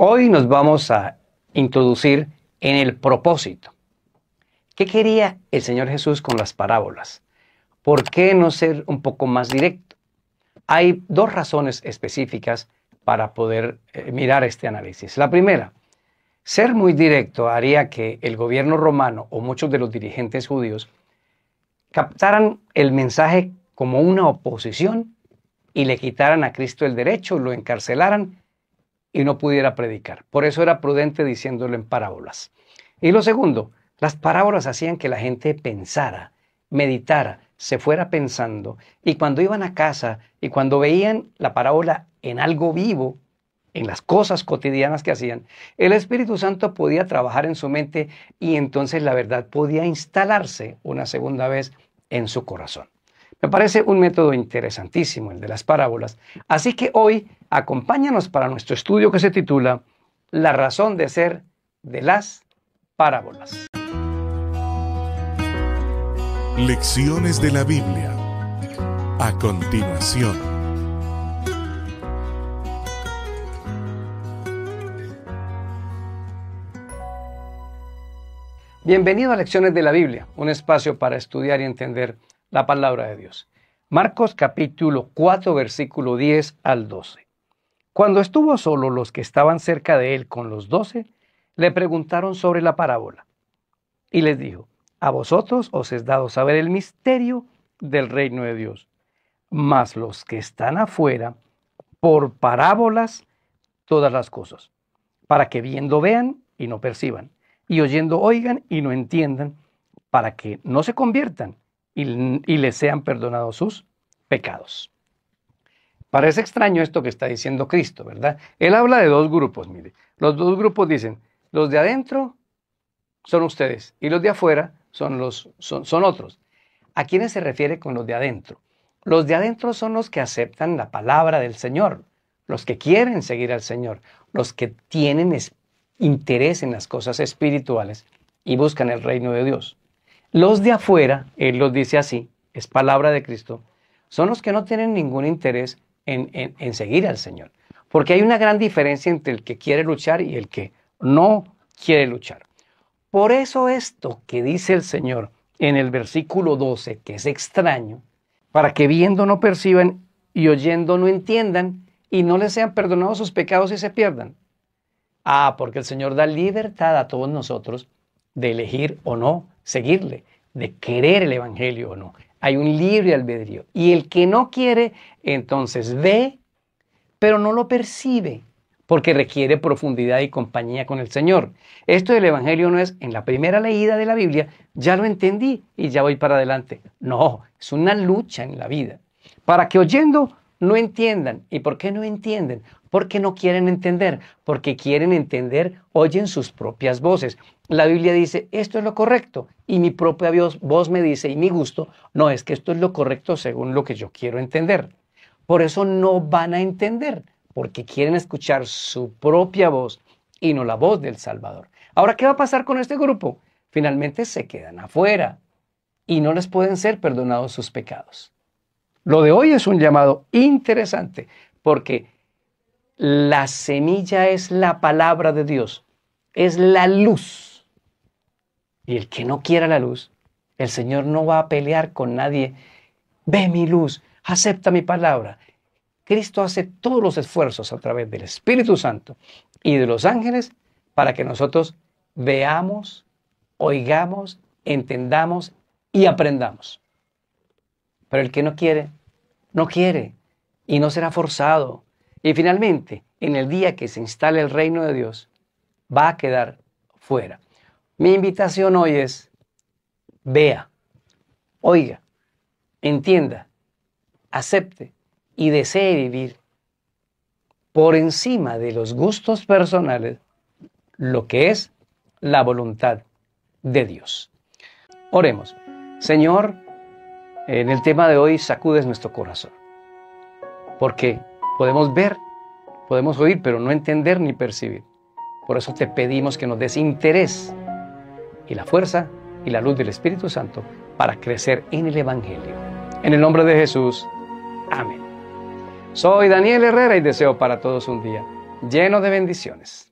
Hoy nos vamos a introducir en el propósito. ¿Qué quería el Señor Jesús con las parábolas? ¿Por qué no ser un poco más directo? Hay dos razones específicas para poder eh, mirar este análisis. La primera, ser muy directo haría que el gobierno romano o muchos de los dirigentes judíos captaran el mensaje como una oposición y le quitaran a Cristo el derecho, lo encarcelaran y no pudiera predicar. Por eso era prudente diciéndolo en parábolas. Y lo segundo, las parábolas hacían que la gente pensara, meditara, se fuera pensando, y cuando iban a casa y cuando veían la parábola en algo vivo, en las cosas cotidianas que hacían, el Espíritu Santo podía trabajar en su mente y entonces la verdad podía instalarse una segunda vez en su corazón. Me parece un método interesantísimo el de las parábolas. Así que hoy acompáñanos para nuestro estudio que se titula La razón de ser de las parábolas. Lecciones de la Biblia. A continuación. Bienvenido a Lecciones de la Biblia, un espacio para estudiar y entender la palabra de Dios. Marcos capítulo 4, versículo 10 al 12. Cuando estuvo solo, los que estaban cerca de él con los doce le preguntaron sobre la parábola. Y les dijo, a vosotros os es dado saber el misterio del reino de Dios, mas los que están afuera, por parábolas, todas las cosas, para que viendo vean y no perciban, y oyendo oigan y no entiendan, para que no se conviertan y, les sean perdonados sus pecados. Parece extraño esto que está diciendo Cristo, ¿verdad? Él habla de dos grupos, mire. Los dos grupos dicen, los de adentro son ustedes y los de afuera son, los, son, son otros. ¿A quiénes se refiere con los de adentro? Los de adentro son los que aceptan la palabra del Señor, los que quieren seguir al Señor, los que tienen interés en las cosas espirituales y buscan el reino de Dios. Los de afuera, él los dice así, es palabra de Cristo, son los que no tienen ningún interés en, en, seguir al Señor. Porque hay una gran diferencia entre el que quiere luchar y el que no quiere luchar. Por eso esto que dice el Señor en el versículo 12, que es extraño, para que viendo no perciban y oyendo no entiendan y no les sean perdonados sus pecados y se pierdan. Ah, porque el Señor da libertad a todos nosotros de elegir o no seguirle, de querer el Evangelio o no. Hay un libre albedrío. Y el que no quiere, entonces ve, pero no lo percibe, porque requiere profundidad y compañía con el Señor. Esto del Evangelio no es en la primera leída de la Biblia, ya lo entendí y ya voy para adelante. No, es una lucha en la vida. Para que oyendo no entiendan. ¿Y por qué no entienden? porque no quieren entender, porque quieren entender, oyen sus propias voces. La Biblia dice, esto es lo correcto, y mi propia voz me dice, y mi gusto, no es que esto es lo correcto según lo que yo quiero entender. Por eso no van a entender, porque quieren escuchar su propia voz y no la voz del Salvador. Ahora, ¿qué va a pasar con este grupo? Finalmente se quedan afuera y no les pueden ser perdonados sus pecados. Lo de hoy es un llamado interesante, porque la semilla es la palabra de Dios, es la luz. Y el que no quiera la luz, el Señor no va a pelear con nadie. Ve mi luz, acepta mi palabra. Cristo hace todos los esfuerzos a través del Espíritu Santo y de los ángeles para que nosotros veamos, oigamos, entendamos y aprendamos. Pero el que no quiere, no quiere y no será forzado y finalmente, en el día que se instale el reino de Dios, va a quedar fuera. Mi invitación hoy es, vea, oiga, entienda, acepte y desee vivir por encima de los gustos personales lo que es la voluntad de Dios. Oremos. Señor, en el tema de hoy sacudes nuestro corazón, porque Podemos ver, podemos oír, pero no entender ni percibir. Por eso te pedimos que nos des interés y la fuerza y la luz del Espíritu Santo para crecer en el Evangelio. En el nombre de Jesús, amén. Soy Daniel Herrera y deseo para todos un día lleno de bendiciones.